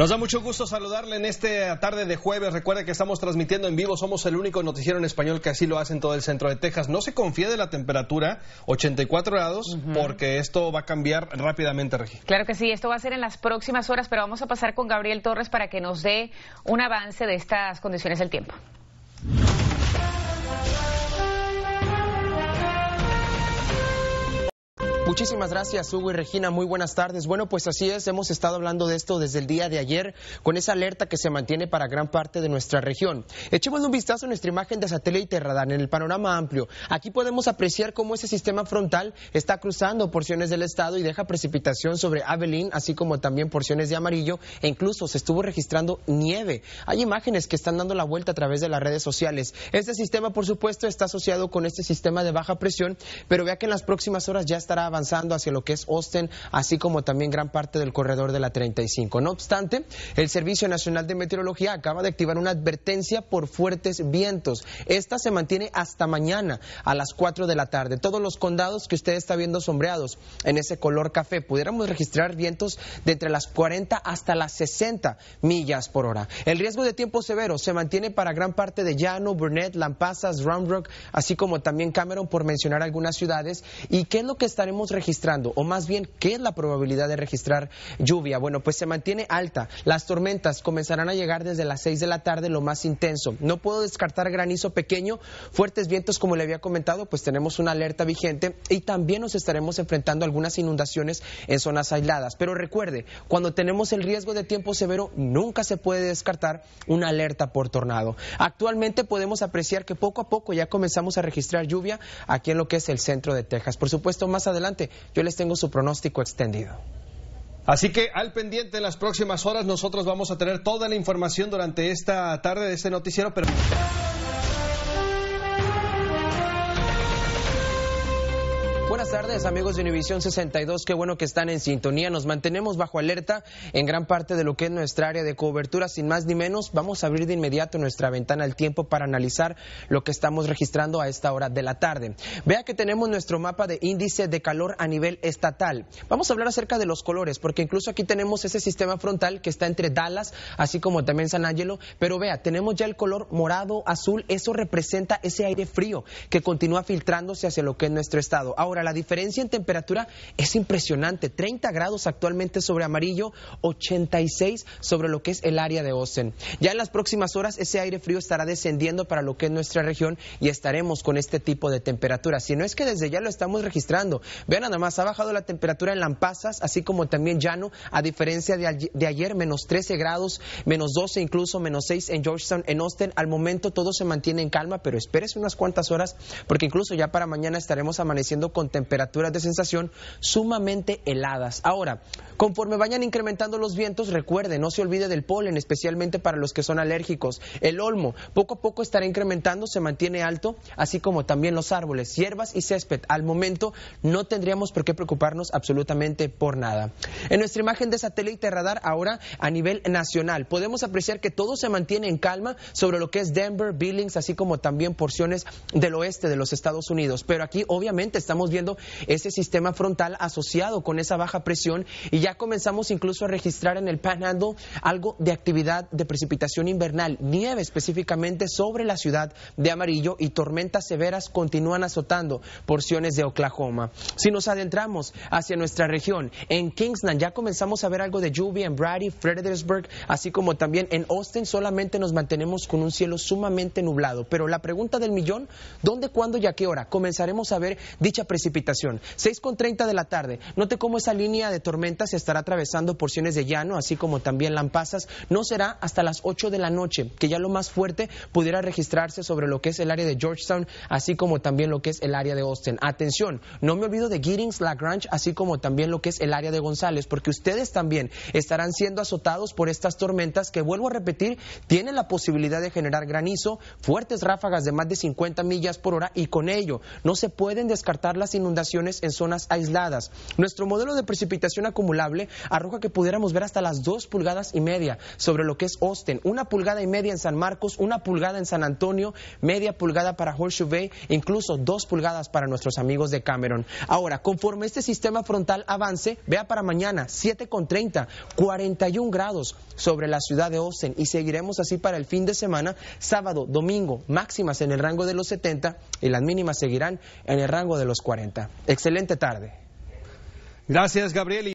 Nos da mucho gusto saludarle en esta tarde de jueves. Recuerde que estamos transmitiendo en vivo. Somos el único noticiero en español que así lo hace en todo el centro de Texas. No se confíe de la temperatura, 84 grados, porque esto va a cambiar rápidamente, Regi. Claro que sí, esto va a ser en las próximas horas, pero vamos a pasar con Gabriel Torres para que nos dé un avance de estas condiciones del tiempo. Muchísimas gracias, Hugo y Regina. Muy buenas tardes. Bueno, pues así es, hemos estado hablando de esto desde el día de ayer, con esa alerta que se mantiene para gran parte de nuestra región. Echemos un vistazo a nuestra imagen de satélite radar en el panorama amplio. Aquí podemos apreciar cómo ese sistema frontal está cruzando porciones del estado y deja precipitación sobre Abelín, así como también porciones de amarillo, e incluso se estuvo registrando nieve. Hay imágenes que están dando la vuelta a través de las redes sociales. Este sistema, por supuesto, está asociado con este sistema de baja presión, pero vea que en las próximas horas ya estará avanzando avanzando hacia lo que es Austin, así como también gran parte del corredor de la 35. No obstante, el Servicio Nacional de Meteorología acaba de activar una advertencia por fuertes vientos. Esta se mantiene hasta mañana a las 4 de la tarde. Todos los condados que usted está viendo sombreados en ese color café, pudiéramos registrar vientos de entre las 40 hasta las 60 millas por hora. El riesgo de tiempo severo se mantiene para gran parte de Llano, Burnett, Lampasas, Round Rock, así como también Cameron, por mencionar algunas ciudades. ¿Y qué es lo que estaremos registrando, o más bien, ¿qué es la probabilidad de registrar lluvia? Bueno, pues se mantiene alta. Las tormentas comenzarán a llegar desde las 6 de la tarde, lo más intenso. No puedo descartar granizo pequeño, fuertes vientos, como le había comentado, pues tenemos una alerta vigente y también nos estaremos enfrentando a algunas inundaciones en zonas aisladas. Pero recuerde, cuando tenemos el riesgo de tiempo severo, nunca se puede descartar una alerta por tornado. Actualmente podemos apreciar que poco a poco ya comenzamos a registrar lluvia aquí en lo que es el centro de Texas. Por supuesto, más adelante yo les tengo su pronóstico extendido. Así que al pendiente en las próximas horas nosotros vamos a tener toda la información durante esta tarde de este noticiero. Pero... buenas tardes, amigos de Univisión 62. Qué bueno que están en sintonía. Nos mantenemos bajo alerta en gran parte de lo que es nuestra área de cobertura. Sin más ni menos, vamos a abrir de inmediato nuestra ventana al tiempo para analizar lo que estamos registrando a esta hora de la tarde. Vea que tenemos nuestro mapa de índice de calor a nivel estatal. Vamos a hablar acerca de los colores, porque incluso aquí tenemos ese sistema frontal que está entre Dallas, así como también San Angelo. Pero vea, tenemos ya el color morado, azul. Eso representa ese aire frío que continúa filtrándose hacia lo que es nuestro estado. Ahora, la diferencia en temperatura es impresionante. 30 grados actualmente sobre amarillo, 86 sobre lo que es el área de Osen. Ya en las próximas horas ese aire frío estará descendiendo para lo que es nuestra región y estaremos con este tipo de temperatura Si no es que desde ya lo estamos registrando. Vean nada más, ha bajado la temperatura en Lampasas, así como también Llano, a diferencia de, ayer, menos 13 grados, menos 12 incluso, menos 6 en Georgetown, en Osten. Al momento todo se mantiene en calma, pero espérese unas cuantas horas porque incluso ya para mañana estaremos amaneciendo con temperatura temperaturas de sensación sumamente heladas. Ahora, conforme vayan incrementando los vientos, recuerde, no se olvide del polen, especialmente para los que son alérgicos. El olmo, poco a poco estará incrementando, se mantiene alto, así como también los árboles, hierbas y césped. Al momento no tendríamos por qué preocuparnos absolutamente por nada. En nuestra imagen de satélite radar ahora a nivel nacional, podemos apreciar que todo se mantiene en calma sobre lo que es Denver, Billings, así como también porciones del oeste de los Estados Unidos. Pero aquí obviamente estamos viendo ese sistema frontal asociado con esa baja presión y ya comenzamos incluso a registrar en el Panhandle algo de actividad de precipitación invernal, nieve específicamente sobre la ciudad de Amarillo y tormentas severas continúan azotando porciones de Oklahoma. Si nos adentramos hacia nuestra región, en Kingsland ya comenzamos a ver algo de lluvia en Brady, Fredericksburg, así como también en Austin solamente nos mantenemos con un cielo sumamente nublado. Pero la pregunta del millón, ¿dónde, cuándo y a qué hora comenzaremos a ver dicha precipitación? con 6.30 de la tarde. Note cómo esa línea de tormentas se estará atravesando porciones de llano, así como también lampasas. No será hasta las 8 de la noche, que ya lo más fuerte pudiera registrarse sobre lo que es el área de Georgetown, así como también lo que es el área de Austin. Atención, no me olvido de Giddings, Lagrange, así como también lo que es el área de González, porque ustedes también estarán siendo azotados por estas tormentas que, vuelvo a repetir, tienen la posibilidad de generar granizo, fuertes ráfagas de más de 50 millas por hora y con ello no se pueden descartar las inundaciones en zonas aisladas. Nuestro modelo de precipitación acumulable arroja que pudiéramos ver hasta las dos pulgadas y media sobre lo que es Austin, una pulgada y media en San Marcos, una pulgada en San Antonio, media pulgada para Horseshoe Bay, incluso dos pulgadas para nuestros amigos de Cameron. Ahora, conforme este sistema frontal avance, vea para mañana, 7.30, 41 grados sobre la ciudad de Austin y seguiremos así para el fin de semana, sábado, domingo, máximas en el rango de los 70 y las mínimas seguirán en el rango de los 40. Excelente tarde. Gracias, Gabriel.